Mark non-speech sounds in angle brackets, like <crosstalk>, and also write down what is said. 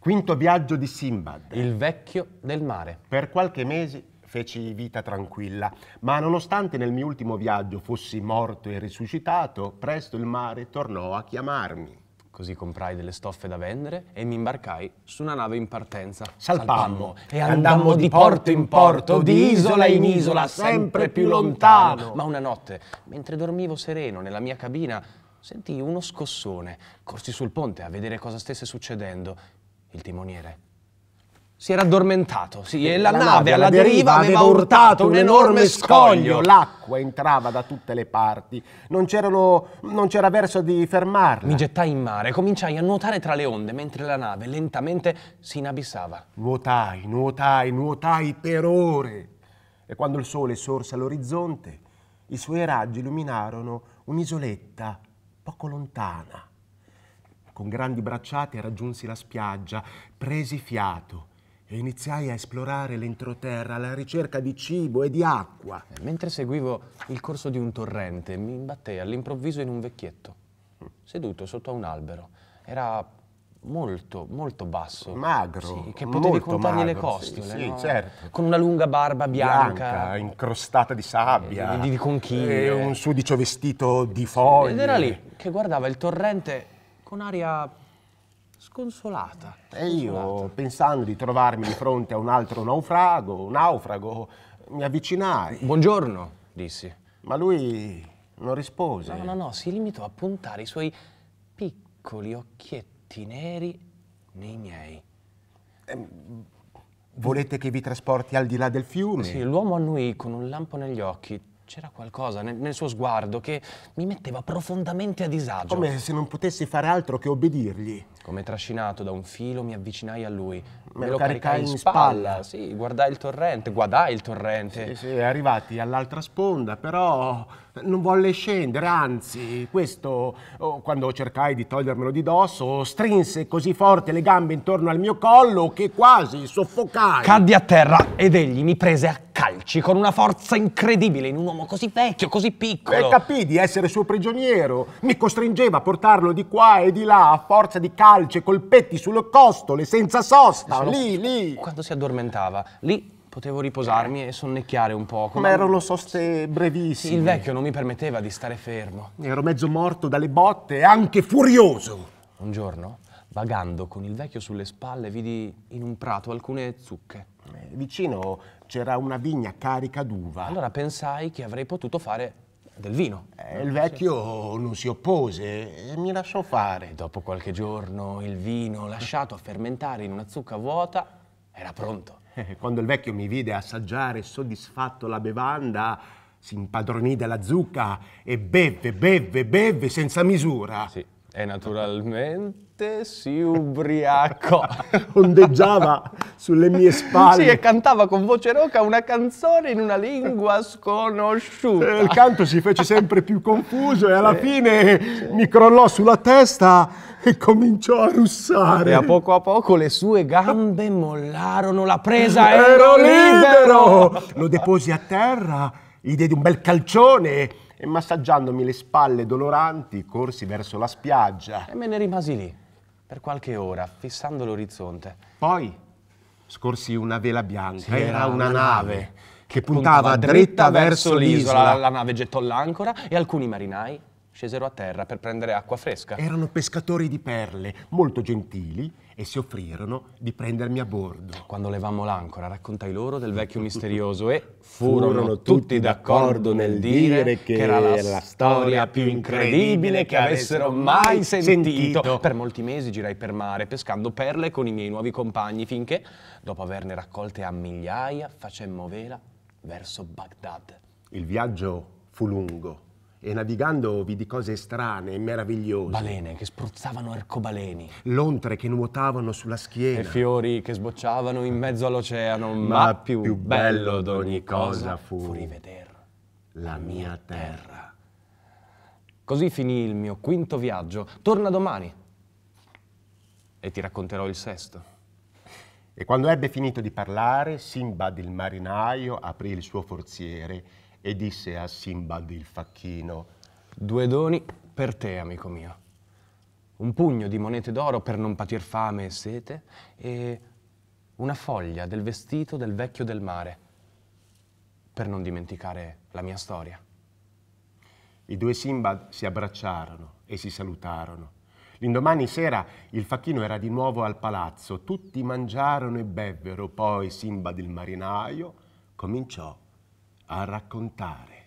Quinto viaggio di Simbad. Il vecchio del mare. Per qualche mese feci vita tranquilla, ma nonostante nel mio ultimo viaggio fossi morto e risuscitato, presto il mare tornò a chiamarmi. Così comprai delle stoffe da vendere e mi imbarcai su una nave in partenza. Salpammo, e andammo di porto in porto, di isola in isola, sempre più lontano. Ma una notte, mentre dormivo sereno nella mia cabina, sentii uno scossone. Corsi sul ponte a vedere cosa stesse succedendo il timoniere. Si era addormentato, sì, e la, la nave alla deriva, deriva aveva urtato un enorme scoglio. L'acqua entrava da tutte le parti, non, non c'era verso di fermarla. Mi gettai in mare, cominciai a nuotare tra le onde mentre la nave lentamente si inabissava. Nuotai, nuotai, nuotai per ore. E quando il sole sorse all'orizzonte, i suoi raggi illuminarono un'isoletta poco lontana con grandi bracciate raggiunsi la spiaggia, presi fiato e iniziai a esplorare l'entroterra alla ricerca di cibo e di acqua. Eh, mentre seguivo il corso di un torrente, mi imbattei all'improvviso in un vecchietto, seduto sotto a un albero. Era molto, molto basso. Magro. Sì, che potevi contargli magro, le costole. Sì, sì no? certo. Con una lunga barba bianca. bianca incrostata di sabbia. Eh, di, di, di conchiglie. E un sudicio vestito di foglie. Ed era lì che guardava il torrente con aria sconsolata. E io, pensando di trovarmi di fronte a un altro naufrago, un naufrago, mi avvicinai. Buongiorno, dissi. Ma lui non rispose. No, no, no, si limitò a puntare i suoi piccoli occhietti neri nei miei. Eh, volete che vi trasporti al di là del fiume? Sì, l'uomo a noi con un lampo negli occhi c'era qualcosa nel, nel, suo sguardo che mi metteva profondamente a disagio. Come se non potessi fare altro che obbedirgli. Come trascinato da un filo mi avvicinai a lui. Me, Me lo caricai, caricai in spalla. spalla. Sì, guardai il torrente, guardai il torrente. Sì, sì, arrivati all'altra sponda, però non volle scendere, anzi, questo oh, quando cercai di togliermelo di dosso, strinse così forte le gambe intorno al mio collo che quasi soffocai. Caddi a terra ed egli mi prese a sfidarci con una forza incredibile in un uomo così vecchio, così piccolo. E capì di essere suo prigioniero. Mi costringeva a portarlo di qua e di là a forza di calce, colpetti sulle costole, senza sosta. Sono... Lì, lì. Quando si addormentava, lì potevo riposarmi e sonnecchiare un poco. Ma erano soste brevissime. Il vecchio non mi permetteva di stare fermo. Ero mezzo morto dalle botte e anche furioso. Un giorno, vagando con il vecchio sulle spalle, vidi in un prato alcune zucche. Eh, vicino c'era una vigna carica d'uva. Allora pensai che avrei potuto fare del vino. Eh, il vecchio non si oppose e mi lasciò fare. Dopo qualche giorno il vino lasciato a fermentare in una zucca vuota era pronto. Eh, quando il vecchio mi vide assaggiare soddisfatto la bevanda, si impadronì della zucca e bevve, bevve, bevve senza misura. Sì. E naturalmente si ubriacò. <laughs> Ondeggiava sulle mie spalle. Sì, e cantava con voce roca una canzone in una lingua sconosciuta. Eh, il canto si fece sempre più confuso e alla sì, eh, fine sì. mi crollò sulla testa e cominciò a russare. E a poco a poco le sue gambe mollarono la presa. Ero, ero libero! libero! Lo deposi a terra, gli diedi un bel calcione e massaggiandomi le spalle doloranti corsi verso la spiaggia. E me ne rimasi lì, per qualche ora, fissando l'orizzonte. Poi scorsi una vela bianca, sì, era, una, una nave, nave che puntava, puntava dritta, dritta verso l'isola. La nave gettò l'ancora e alcuni marinai scesero a terra per prendere acqua fresca. Erano pescatori di perle, molto gentili, e si offrirono di prendermi a bordo. Quando levammo l'ancora, raccontai loro del vecchio <laughs> misterioso e furono, furono tutti d'accordo nel dire che era la, la storia più incredibile che avessero mai sentito. sentito. Per molti mesi girai per mare pescando perle con i miei nuovi compagni finché, dopo averne raccolte a migliaia, facemmo vela verso Baghdad. Il viaggio fu lungo e navigando vidi cose strane e meravigliose. Balene che spruzzavano arcobaleni. Lontre che nuotavano sulla schiena. E fiori che sbocciavano in mezzo all'oceano. Ma, ma più, più bello d'ogni cosa fu, fu rivedere la mia terra. Così finì il mio quinto viaggio. Torna domani e ti racconterò il sesto. E quando ebbe finito di parlare, Simbad il marinaio aprì il suo forziere e disse a Simbad il facchino Due doni per te, amico mio. Un pugno di monete d'oro per non patir fame e sete e una foglia del vestito del vecchio del mare per non dimenticare la mia storia. I due Simbad si abbracciarono e si salutarono. L'indomani sera il facchino era di nuovo al palazzo, tutti mangiarono e bevvero, poi Simbad il marinaio cominciò a raccontare.